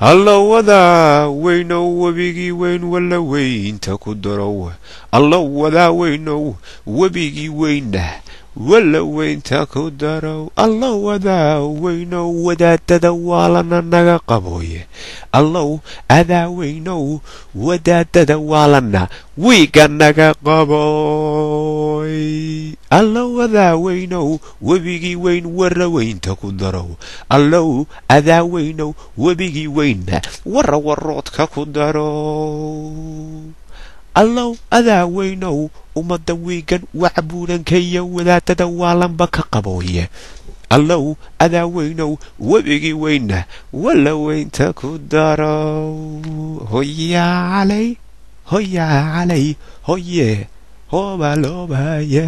allawadaa weynow webigii weyn walla weynta ku darow allawadaa weynow webigii weynah walow weynta ku darow allow adaa weynow wadaadada waalana naga qabooye allow adaa weynow wadaadada waalana wiiga naga qabooy allow adaa weynow webigii weyn wara weynta ku darow allow adaa weynow webigii weynna wara waroodka ku darow allow adaa weynow ummadda wiigan wacbuudanka iyo wadaadada waalanba ka qabooye allow adaa weynow webigii weyna walla weynta ku darow hoyaa calay hoyaa calay hoye hoobaa loobaye